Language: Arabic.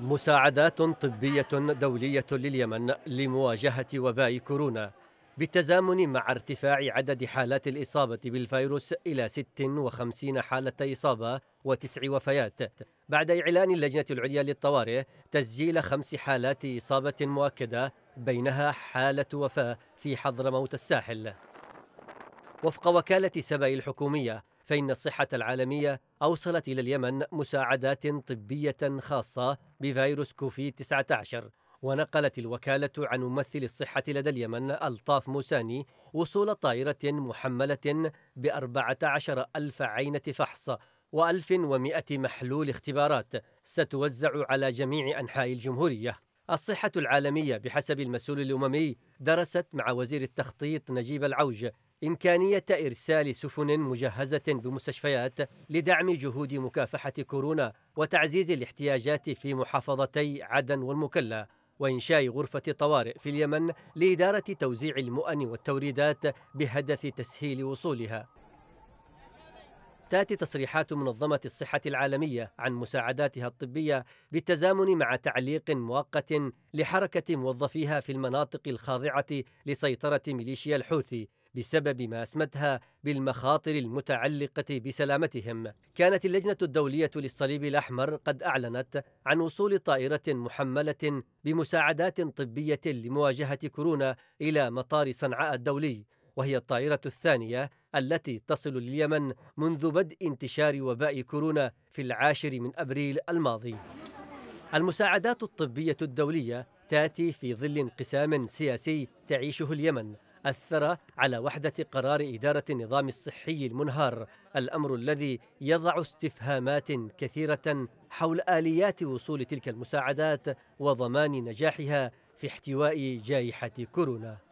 مساعدات طبية دولية لليمن لمواجهة وباء كورونا بالتزامن مع ارتفاع عدد حالات الإصابة بالفيروس إلى 56 حالة إصابة وتسع وفيات بعد إعلان اللجنة العليا للطوارئ تسجيل خمس حالات إصابة مؤكدة بينها حالة وفاة في حضرموت الساحل وفق وكالة سبأ الحكومية فإن الصحة العالمية أوصلت إلى اليمن مساعدات طبية خاصة بفيروس كوفيد 19 ونقلت الوكالة عن ممثل الصحة لدى اليمن ألطاف موساني وصول طائرة محملة بأربعة عشر ألف عينة فحص وألف ومائة محلول اختبارات ستوزع على جميع أنحاء الجمهورية الصحة العالمية بحسب المسؤول الأممي درست مع وزير التخطيط نجيب العوج إمكانية إرسال سفن مجهزة بمستشفيات لدعم جهود مكافحة كورونا وتعزيز الاحتياجات في محافظتي عدن والمكلا وإنشاء غرفة طوارئ في اليمن لإدارة توزيع المؤن والتوريدات بهدف تسهيل وصولها تأتي تصريحات منظمة الصحة العالمية عن مساعداتها الطبية بالتزامن مع تعليق مؤقت لحركة موظفيها في المناطق الخاضعة لسيطرة ميليشيا الحوثي بسبب ما اسمتها بالمخاطر المتعلقة بسلامتهم. كانت اللجنة الدولية للصليب الأحمر قد أعلنت عن وصول طائرة محملة بمساعدات طبية لمواجهة كورونا إلى مطار صنعاء الدولي، وهي الطائرة الثانية التي تصل لليمن منذ بدء انتشار وباء كورونا في العاشر من أبريل الماضي. المساعدات الطبية الدولية تاتي في ظل انقسام سياسي تعيشه اليمن أثر على وحدة قرار إدارة النظام الصحي المنهار الأمر الذي يضع استفهامات كثيرة حول آليات وصول تلك المساعدات وضمان نجاحها في احتواء جائحة كورونا